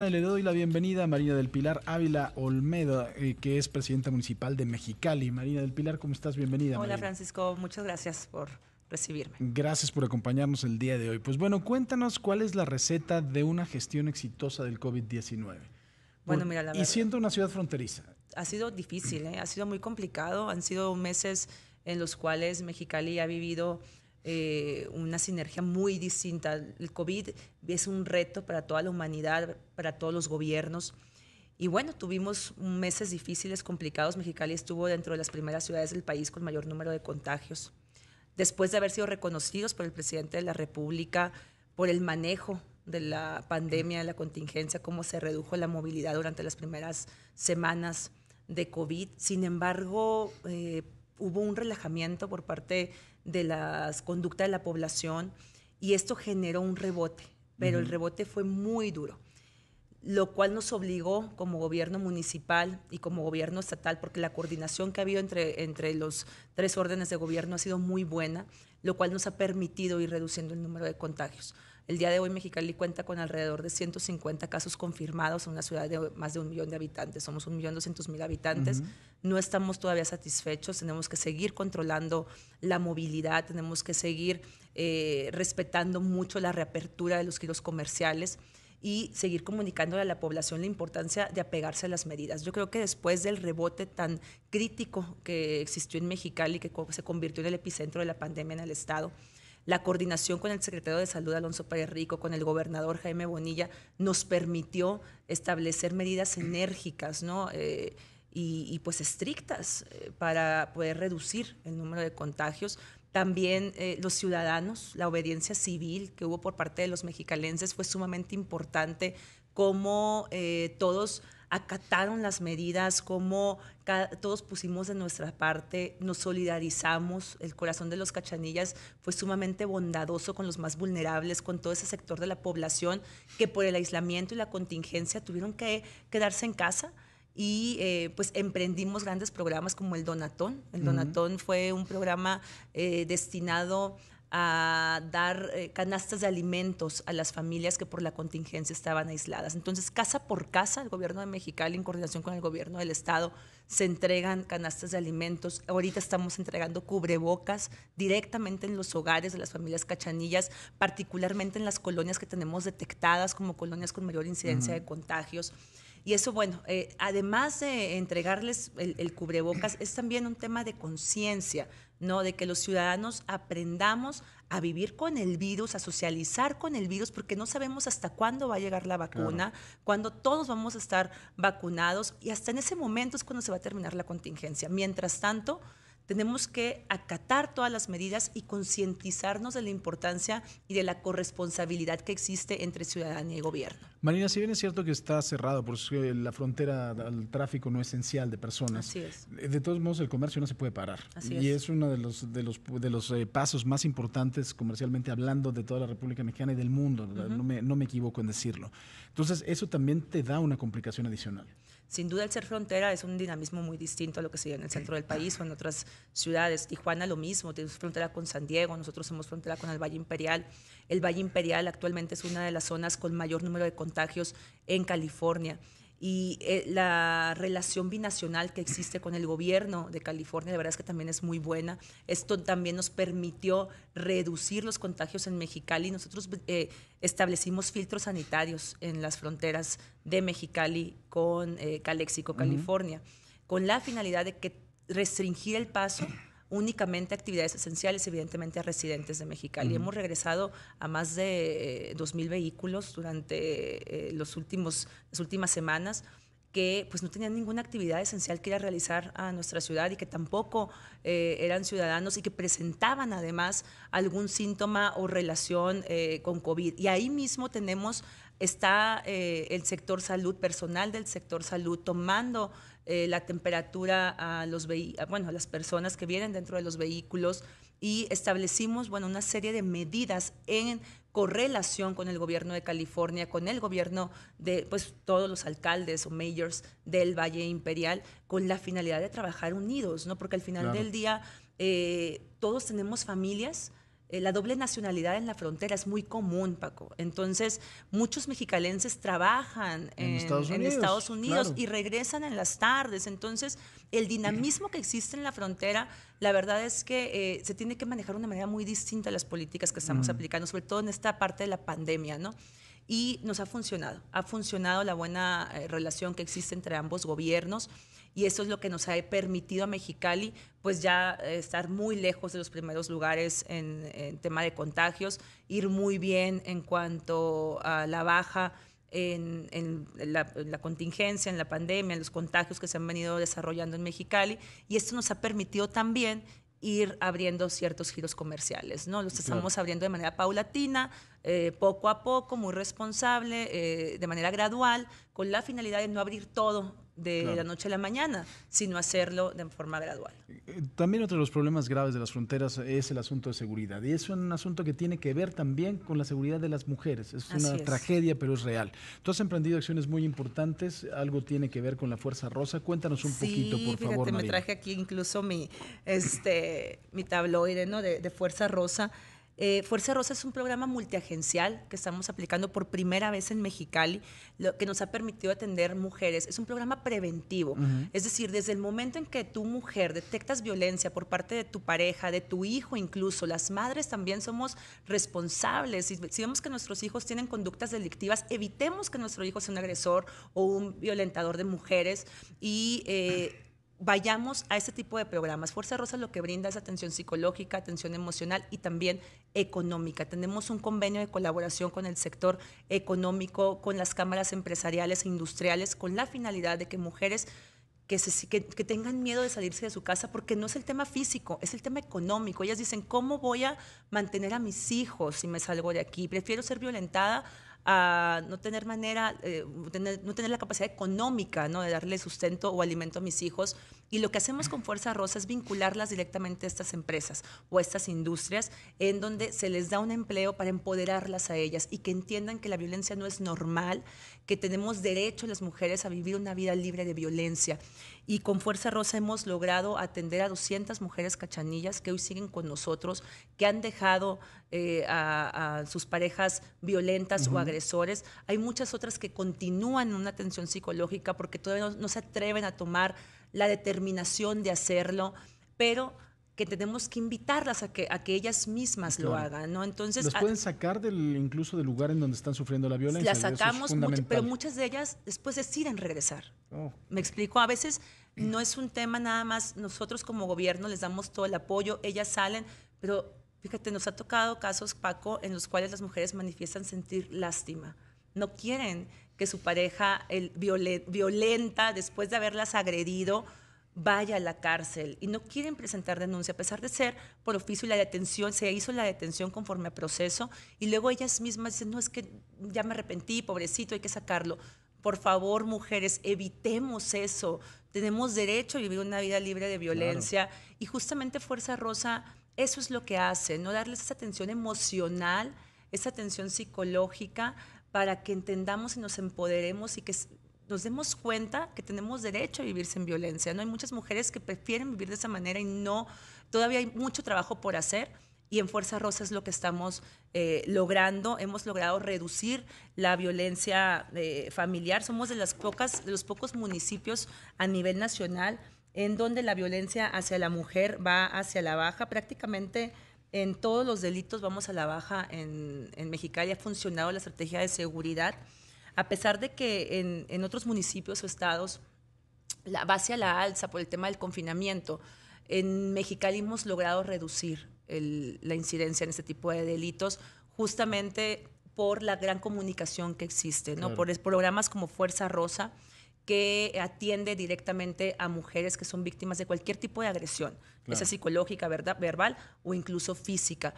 Le doy la bienvenida a Marina del Pilar Ávila Olmedo, eh, que es presidenta municipal de Mexicali. Marina del Pilar, ¿cómo estás? Bienvenida. Hola Francisco, muchas gracias por recibirme. Gracias por acompañarnos el día de hoy. Pues bueno, cuéntanos cuál es la receta de una gestión exitosa del COVID-19. Bueno, mira, la verdad, Y siendo una ciudad fronteriza. Ha sido difícil, ¿eh? ha sido muy complicado. Han sido meses en los cuales Mexicali ha vivido eh, una sinergia muy distinta. El COVID es un reto para toda la humanidad, para todos los gobiernos. Y bueno, tuvimos meses difíciles, complicados. Mexicali estuvo dentro de las primeras ciudades del país con mayor número de contagios. Después de haber sido reconocidos por el presidente de la República por el manejo de la pandemia, de la contingencia, cómo se redujo la movilidad durante las primeras semanas de COVID. Sin embargo, eh, hubo un relajamiento por parte de las conductas de la población y esto generó un rebote, pero el rebote fue muy duro, lo cual nos obligó como gobierno municipal y como gobierno estatal, porque la coordinación que ha habido entre, entre los tres órdenes de gobierno ha sido muy buena, lo cual nos ha permitido ir reduciendo el número de contagios. El día de hoy Mexicali cuenta con alrededor de 150 casos confirmados en una ciudad de más de un millón de habitantes. Somos un millón doscientos mil habitantes. No estamos todavía satisfechos. Tenemos que seguir controlando la movilidad, tenemos que seguir eh, respetando mucho la reapertura de los giros comerciales y seguir comunicando a la población la importancia de apegarse a las medidas. Yo creo que después del rebote tan crítico que existió en Mexicali, que se convirtió en el epicentro de la pandemia en el Estado, la coordinación con el secretario de Salud, Alonso Pérez Rico, con el gobernador Jaime Bonilla, nos permitió establecer medidas enérgicas, ¿no? Eh, y, pues estrictas eh, para poder reducir el número de contagios. También eh, los ciudadanos, la obediencia civil que hubo por parte de los mexicalenses fue sumamente importante, como todos acataron las medidas, Como todos pusimos de nuestra parte, nos solidarizamos, el corazón de los cachanillas fue sumamente bondadoso con los más vulnerables, con todo ese sector de la población que por el aislamiento y la contingencia tuvieron que quedarse en casa y eh, pues emprendimos grandes programas como el Donatón. El Donatón fue un programa eh, destinado a dar eh, canastas de alimentos a las familias que por la contingencia estaban aisladas. Entonces, casa por casa, el gobierno de Mexicali, en coordinación con el gobierno del Estado, se entregan canastas de alimentos. Ahorita estamos entregando cubrebocas directamente en los hogares de las familias cachanillas, particularmente en las colonias que tenemos detectadas como colonias con mayor incidencia de contagios. Y eso, bueno, eh, además de entregarles el, cubrebocas, es también un tema de conciencia, ¿no? De que los ciudadanos aprendamos a vivir con el virus, a socializar con el virus, porque no sabemos hasta cuándo va a llegar la vacuna, cuándo todos vamos a estar vacunados y hasta en ese momento es cuando se va a terminar la contingencia. Mientras tanto, tenemos que acatar todas las medidas y concientizarnos de la importancia y de la corresponsabilidad que existe entre ciudadanía y gobierno. Marina, si bien es cierto que está cerrado por eh, la frontera al tráfico no esencial de personas, eh, de todos modos el comercio no se puede parar. y es. uno de los, eh, pasos más importantes comercialmente hablando de toda la República Mexicana y del mundo, no me equivoco en decirlo. Entonces eso también te da una complicación adicional. Sin duda el ser frontera es un dinamismo muy distinto a lo que se ve en el centro del país o en otras ciudades. Tijuana lo mismo, tenemos frontera con San Diego, nosotros somos frontera con el Valle Imperial. El Valle Imperial actualmente es una de las zonas con mayor número de contagios en California y eh, la relación binacional que existe con el gobierno de California, la verdad es que también es muy buena. Esto también nos permitió reducir los contagios en Mexicali. Nosotros eh, establecimos filtros sanitarios en las fronteras de Mexicali con eh, Calexico, California, con la finalidad de que restringir el paso únicamente actividades esenciales, evidentemente a residentes de Mexicali. Hemos regresado a más de 2.000 eh, vehículos durante eh, los últimos, las últimas semanas que pues no tenían ninguna actividad esencial que ir a realizar a nuestra ciudad y que tampoco eh, eran ciudadanos y que presentaban además algún síntoma o relación con COVID. Y ahí mismo tenemos, está el sector salud, personal del sector salud tomando eh, la temperatura a los bueno, las personas que vienen dentro de los vehículos y establecimos bueno, una serie de medidas en correlación con el gobierno de California, con el gobierno de pues, todos los alcaldes o mayors del Valle Imperial, con la finalidad de trabajar unidos, ¿no? porque al final del día eh, todos tenemos familias, eh, la doble nacionalidad en la frontera es muy común, Paco. Entonces, muchos mexicalenses trabajan en, Estados Unidos, y regresan en las tardes. Entonces, el dinamismo que existe en la frontera, la verdad es que eh, se tiene que manejar de una manera muy distinta a las políticas que estamos mm. aplicando, sobre todo en esta parte de la pandemia, ¿no? y nos ha funcionado. Ha funcionado la buena eh, relación que existe entre ambos gobiernos y eso es lo que nos ha permitido a Mexicali pues ya eh, estar muy lejos de los primeros lugares en, tema de contagios, ir muy bien en cuanto a la baja en, en, la, contingencia, en la pandemia, en los contagios que se han venido desarrollando en Mexicali. Y esto nos ha permitido también ir abriendo ciertos giros comerciales, ¿no? Los estamos abriendo de manera paulatina, eh, poco a poco, muy responsable, eh, de manera gradual, con la finalidad de no abrir todo de la noche a la mañana, sino hacerlo de forma gradual. Eh, también otro de los problemas graves de las fronteras es el asunto de seguridad. Y es un asunto que tiene que ver también con la seguridad de las mujeres. Es una tragedia, pero es real. Tú has emprendido acciones muy importantes, algo tiene que ver con la Fuerza Rosa. Cuéntanos un poquito, por favor. fíjate, Me traje aquí incluso mi, este, mi tabloide ¿no? de Fuerza Rosa. Eh, Fuerza Rosa es un programa multiagencial que estamos aplicando por primera vez en Mexicali, lo que nos ha permitido atender mujeres. Es un programa preventivo, es decir, desde el momento en que tu mujer detectas violencia por parte de tu pareja, de tu hijo incluso, las madres también somos responsables. Si, vemos que nuestros hijos tienen conductas delictivas, evitemos que nuestro hijo sea un agresor o un violentador de mujeres y... Eh, vayamos a este tipo de programas. Fuerza Rosa lo que brinda es atención psicológica, atención emocional y también económica. Tenemos un convenio de colaboración con el sector económico, con las cámaras empresariales e industriales, con la finalidad de que mujeres que, tengan miedo de salirse de su casa, porque no es el tema físico, es el tema económico. Ellas dicen, ¿cómo voy a mantener a mis hijos si me salgo de aquí? Prefiero ser violentada a no tener manera, eh, no tener la capacidad económica ¿no? de darle sustento o alimento a mis hijos y lo que hacemos con Fuerza Rosa es vincularlas directamente a estas empresas o a estas industrias en donde se les da un empleo para empoderarlas a ellas y que entiendan que la violencia no es normal, que tenemos derecho las mujeres a vivir una vida libre de violencia. Y con Fuerza Rosa hemos logrado atender a 200 mujeres cachanillas que hoy siguen con nosotros, que han dejado eh, a, sus parejas violentas o agresores. Hay muchas otras que continúan en una atención psicológica porque todavía no se atreven a tomar la determinación de hacerlo, pero que tenemos que invitarlas a que, a ellas mismas lo hagan, ¿no? Entonces... pueden sacar del, incluso del lugar en donde están sufriendo la violencia. Las sacamos, pero muchas de ellas después deciden regresar. Oh. Me explico, a veces no es un tema nada más, nosotros como gobierno les damos todo el apoyo, ellas salen, pero fíjate, nos ha tocado casos, Paco, en los cuales las mujeres manifiestan sentir lástima, no quieren que su pareja el violenta después de haberlas agredido vaya a la cárcel y no quieren presentar denuncia, a pesar de ser por oficio y la detención, se hizo la detención conforme a proceso y luego ellas mismas dicen, no, es que ya me arrepentí, pobrecito, hay que sacarlo. Por favor, mujeres, evitemos eso. Tenemos derecho a vivir una vida libre de violencia y justamente Fuerza Rosa, eso es lo que hace, no darles esa atención emocional, esa atención psicológica, para que entendamos y nos empoderemos y que nos demos cuenta que tenemos derecho a vivir sin violencia. ¿no? Hay muchas mujeres que prefieren vivir de esa manera y no, todavía hay mucho trabajo por hacer y en Fuerza Rosa es lo que estamos eh, logrando. Hemos logrado reducir la violencia eh, familiar. Somos de, las pocas, de los pocos municipios a nivel nacional en donde la violencia hacia la mujer va hacia la baja. Prácticamente en todos los delitos vamos a la baja en, Mexicali. Ha funcionado la estrategia de seguridad, a pesar de que en, otros municipios o estados la, va hacia la alza por el tema del confinamiento. En Mexicali hemos logrado reducir la incidencia en este tipo de delitos, justamente por la gran comunicación que existe, ¿no? Por programas como Fuerza Rosa, que atiende directamente a mujeres que son víctimas de cualquier tipo de agresión, esa psicológica, ¿verdad? verbal o incluso física.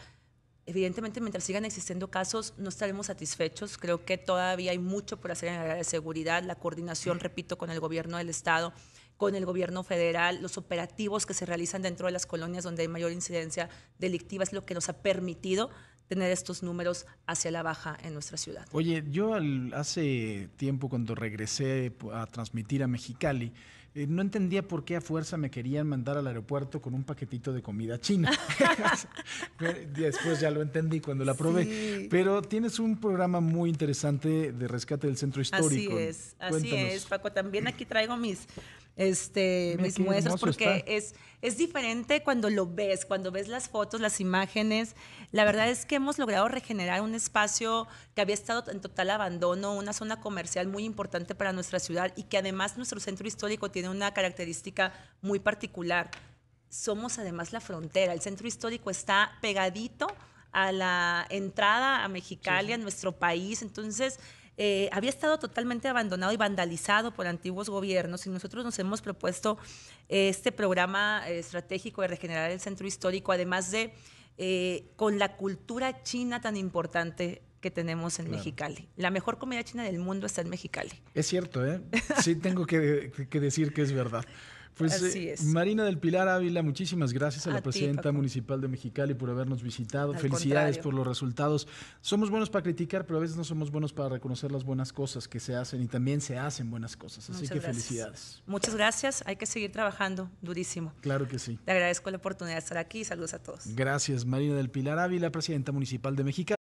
Evidentemente, mientras sigan existiendo casos, no estaremos satisfechos. Creo que todavía hay mucho por hacer en la área de seguridad, la coordinación, repito, con el gobierno del Estado, con el gobierno federal, los operativos que se realizan dentro de las colonias donde hay mayor incidencia delictiva es lo que nos ha permitido tener estos números hacia la baja en nuestra ciudad. Oye, yo hace tiempo cuando regresé a transmitir a Mexicali, eh, no entendía por qué a fuerza me querían mandar al aeropuerto con un paquetito de comida china. Después ya lo entendí cuando la probé. Pero tienes un programa muy interesante de rescate del centro histórico. Así es, así es, Paco. También aquí traigo mis este, mis muestras, porque es, es diferente cuando lo ves, cuando ves las fotos, las imágenes. La verdad es que hemos logrado regenerar un espacio que había estado en total abandono, una zona comercial muy importante para nuestra ciudad y que además nuestro centro histórico tiene una característica muy particular. Somos además la frontera, el centro histórico está pegadito a la entrada a Mexicali, a nuestro país, entonces eh, había estado totalmente abandonado y vandalizado por antiguos gobiernos y nosotros nos hemos propuesto eh, este programa eh, estratégico de regenerar el centro histórico, además de con la cultura china tan importante que tenemos en Mexicali. La mejor comida china del mundo está en Mexicali. Es cierto, ¿eh? Sí tengo que decir que es verdad. Pues Así eh, es. Marina del Pilar Ávila, muchísimas gracias a, la presidenta municipal de Mexicali por habernos visitado. Felicidades por los resultados. Somos buenos para criticar, pero a veces no somos buenos para reconocer las buenas cosas que se hacen y también se hacen buenas cosas. Así que felicidades. Muchas gracias. Hay que seguir trabajando durísimo. Claro que sí. Te agradezco la oportunidad de estar aquí. Saludos a todos. Gracias, Marina del Pilar Ávila, presidenta municipal de Mexicali.